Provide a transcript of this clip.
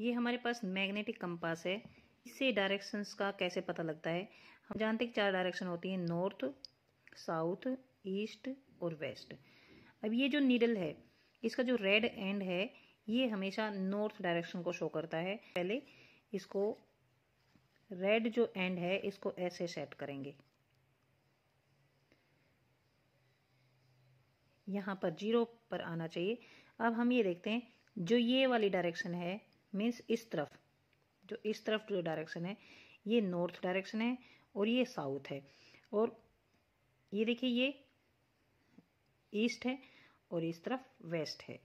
ये हमारे पास magnetic compass है इससे डायरेक्शंस का कैसे पता लगता है हम जानते हैं कि चार डायरेक्शन होती है नॉर्थ साउथ ईस्ट और वेस्ट अब ये जो नीडल है इसका जो रेड एंड है ये हमेशा नॉर्थ डायरेक्शन को शो करता है पहले इसको रेड जो एंड है इसको ऐसे सेट करेंगे यहाँ पर जीरो पर आना चाहिए अब हम ये देखते हैं जो ये वाली डायरेक्शन है मीन्स इस तरफ जो इस तरफ जो डायरेक्शन है ये नॉर्थ डायरेक्शन है और ये साउथ है और ये देखिए ये ईस्ट है और इस तरफ वेस्ट है